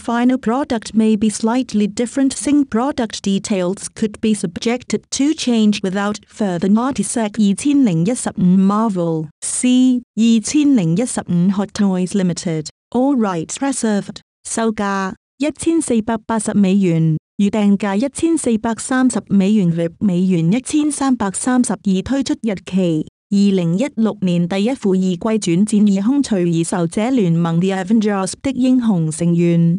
Final product may be slightly different sync product details could be subjected to change without further notice 2015 Marvel C 2015 Hot Toys Limited All rights reserved 售價一千四百八十美元，預訂價一千四百三十美元及美元一千三百三十二推出日期。二零一六年第一副二季轉戰異空隨而受者聯盟 The Avengers 的英雄成員。